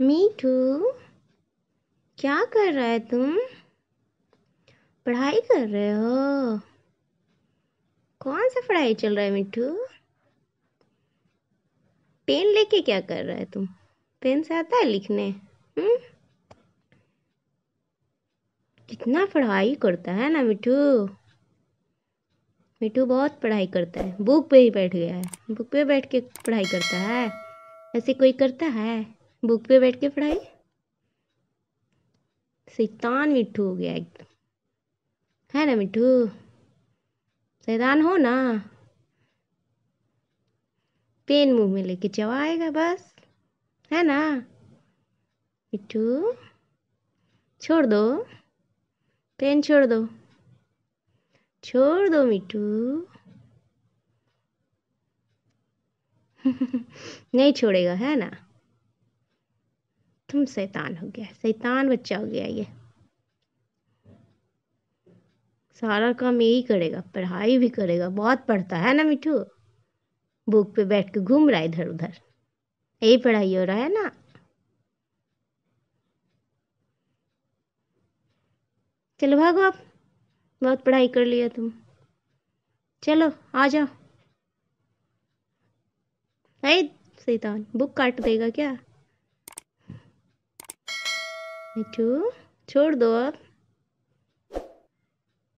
मीठू क्या कर रहा है तुम पढ़ाई कर रहे हो कौन सा पढ़ाई चल रहा है मिठू पेन लेके क्या कर रहा है तुम पेन से आता है लिखने हम्म? कितना पढ़ाई करता है ना मिठू मिठू बहुत पढ़ाई करता है बुक पे ही बैठ गया है बुक पे बैठ के पढ़ाई करता है ऐसे कोई करता है बुक पे बैठ के पढ़ाई शैतान मिठू हो गया एकदम है ना मिठू शैतान हो ना पेन मुंह में लेके आएगा बस है ना मिठू छोड़ दो पेन छोड़ दो छोड़ दो मिठू नहीं छोड़ेगा है ना तुम शैतान हो गया शैतान बच्चा हो गया ये सारा काम यही करेगा पढ़ाई भी करेगा बहुत पढ़ता है ना मिठू बुक पे बैठ के घूम रहा है इधर उधर यही पढ़ाई हो रहा है ना चलो भागो आप बहुत पढ़ाई कर लिया तुम चलो आ जाओ शैतान बुक काट देगा क्या मिठू छोड़ दो अब